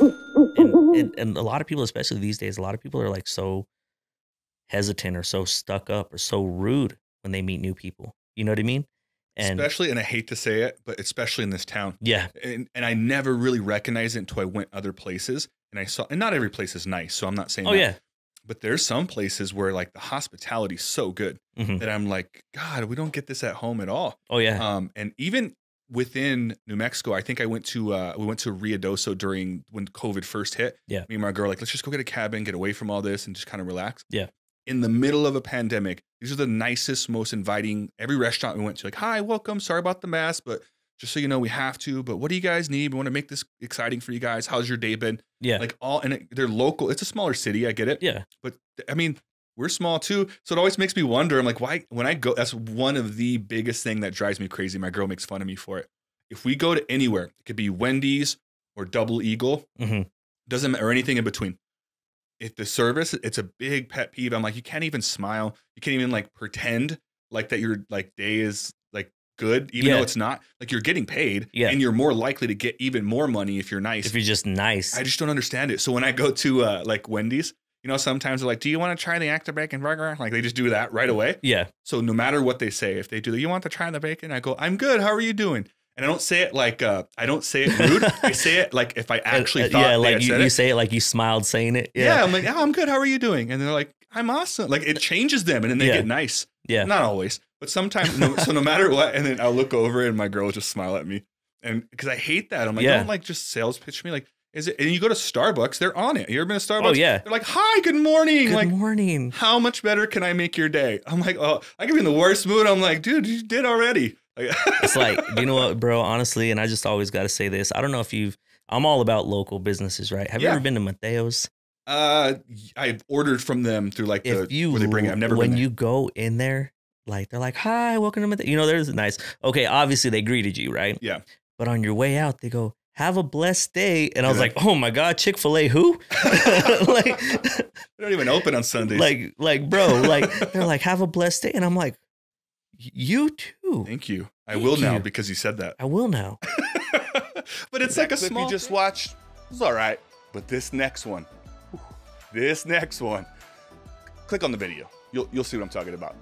and, and, and a lot of people, especially these days, a lot of people are like so hesitant or so stuck up or so rude when they meet new people. You know what I mean? And especially, and I hate to say it, but especially in this town. Yeah. And, and I never really recognized it until I went other places and I saw, and not every place is nice. So I'm not saying, oh, that. yeah. But there's some places where like the hospitality's so good mm-hmm. that I'm like, God, we don't get this at home at all. Oh, yeah. Um, and even within New Mexico, I think I went to uh, we went to Riadoso during when COVID first hit. Yeah, me and my girl like let's just go get a cabin, get away from all this, and just kind of relax. Yeah. In the middle of a pandemic, these are the nicest, most inviting. Every restaurant we went to, like, hi, welcome. Sorry about the mask, but just so you know, we have to. But what do you guys need? We want to make this exciting for you guys. How's your day been? Yeah. Like all, and it, they're local. It's a smaller city. I get it. Yeah. But I mean, we're small too. So it always makes me wonder. I'm like, why when I go, that's one of the biggest thing that drives me crazy. My girl makes fun of me for it. If we go to anywhere, it could be Wendy's or Double Eagle, mm-hmm. doesn't or anything in between. If the service, it's a big pet peeve. I'm like, you can't even smile. You can't even like pretend like that your like day is like good, even yeah. though it's not. Like you're getting paid, yeah. and you're more likely to get even more money if you're nice. If you're just nice, I just don't understand it. So when I go to uh, like Wendy's, you know, sometimes they're like, "Do you want to try the Act of Bacon Burger?" Like they just do that right away. Yeah. So no matter what they say, if they do, you want to try the bacon? I go, "I'm good. How are you doing?" And I don't say it like uh, I don't say it rude. I say it like if I uh, actually uh, uh, yeah, like you, you say it like you smiled saying it. Yeah. yeah, I'm like, "Oh, I'm good. How are you doing?" And they're like, "I'm awesome." Like it changes them, and then they yeah. get nice. Yeah. Not always, but sometimes. no, so no matter what, and then I'll look over, and my girl will just smile at me, and because I hate that, I'm like, yeah. don't like just sales pitch me like is it? And you go to Starbucks, they're on it. You ever been to Starbucks? Oh yeah. They're like, "Hi, good morning." Good like, morning. How much better can I make your day? I'm like, oh, I could be in the worst mood. I'm like, dude, you did already. it's like, you know what, bro? Honestly, and I just always got to say this. I don't know if you've. I'm all about local businesses, right? Have yeah. you ever been to Mateo's? Uh, I've ordered from them through like if the you, where they bring it. I've never when you go in there, like they're like, "Hi, welcome to Mateo's." You know, there's nice. Okay, obviously they greeted you, right? Yeah. But on your way out, they go, have a blessed day. And I was like, oh my God, Chick fil A, who? like, they don't even open on Sundays. Like, like, bro, like, they're like, have a blessed day. And I'm like, you too. Thank you. I Thank will you. now because you said that. I will now. but it's like a clip small. You just watched. It's all right. But this next one, this next one, click on the video. You'll, you'll see what I'm talking about.